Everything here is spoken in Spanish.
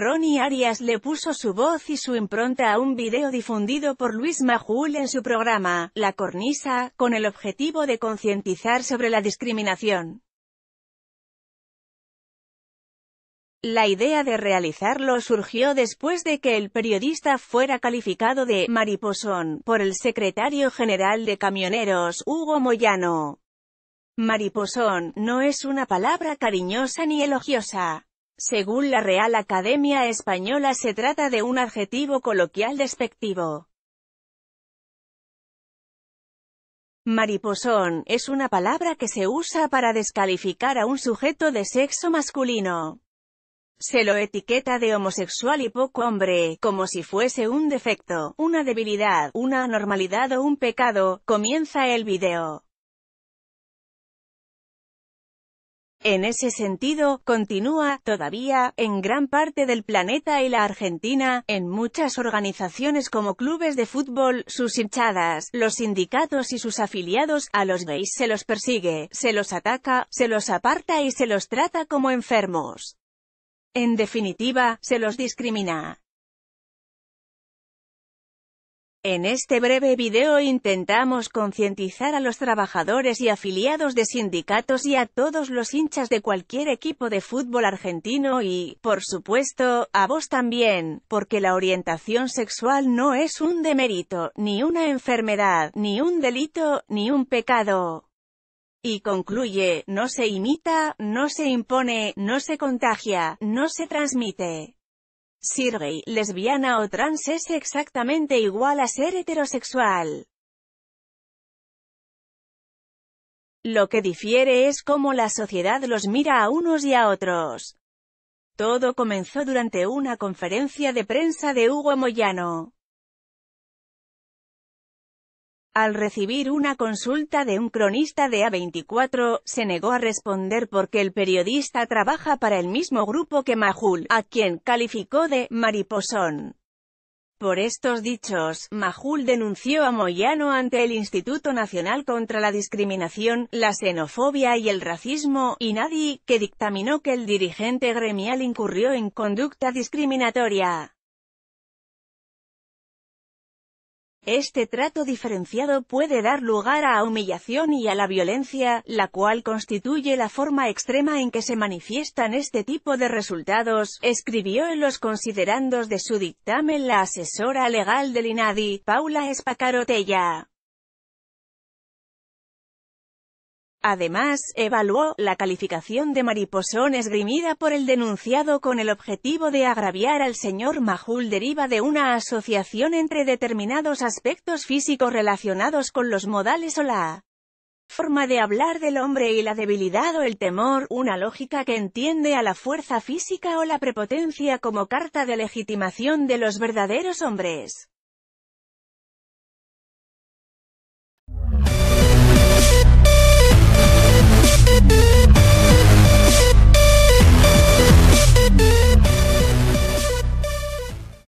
Ronnie Arias le puso su voz y su impronta a un video difundido por Luis Majul en su programa, La Cornisa, con el objetivo de concientizar sobre la discriminación. La idea de realizarlo surgió después de que el periodista fuera calificado de «mariposón» por el secretario general de camioneros, Hugo Moyano. Mariposón, no es una palabra cariñosa ni elogiosa. Según la Real Academia Española se trata de un adjetivo coloquial despectivo. Mariposón, es una palabra que se usa para descalificar a un sujeto de sexo masculino. Se lo etiqueta de homosexual y poco hombre, como si fuese un defecto, una debilidad, una anormalidad o un pecado, comienza el video. En ese sentido, continúa, todavía, en gran parte del planeta y la Argentina, en muchas organizaciones como clubes de fútbol, sus hinchadas, los sindicatos y sus afiliados, a los gays se los persigue, se los ataca, se los aparta y se los trata como enfermos. En definitiva, se los discrimina. En este breve video intentamos concientizar a los trabajadores y afiliados de sindicatos y a todos los hinchas de cualquier equipo de fútbol argentino y, por supuesto, a vos también, porque la orientación sexual no es un demérito, ni una enfermedad, ni un delito, ni un pecado. Y concluye, no se imita, no se impone, no se contagia, no se transmite. Ser lesbiana o trans es exactamente igual a ser heterosexual. Lo que difiere es cómo la sociedad los mira a unos y a otros. Todo comenzó durante una conferencia de prensa de Hugo Moyano. Al recibir una consulta de un cronista de A24, se negó a responder porque el periodista trabaja para el mismo grupo que Majul, a quien calificó de «mariposón». Por estos dichos, Majul denunció a Moyano ante el Instituto Nacional contra la Discriminación, la Xenofobia y el Racismo, y nadie, que dictaminó que el dirigente gremial incurrió en conducta discriminatoria. Este trato diferenciado puede dar lugar a humillación y a la violencia, la cual constituye la forma extrema en que se manifiestan este tipo de resultados, escribió en los considerandos de su dictamen la asesora legal del INADI, Paula Espacarotella. Además, evaluó la calificación de mariposón esgrimida por el denunciado con el objetivo de agraviar al señor Majul deriva de una asociación entre determinados aspectos físicos relacionados con los modales o la forma de hablar del hombre y la debilidad o el temor, una lógica que entiende a la fuerza física o la prepotencia como carta de legitimación de los verdaderos hombres.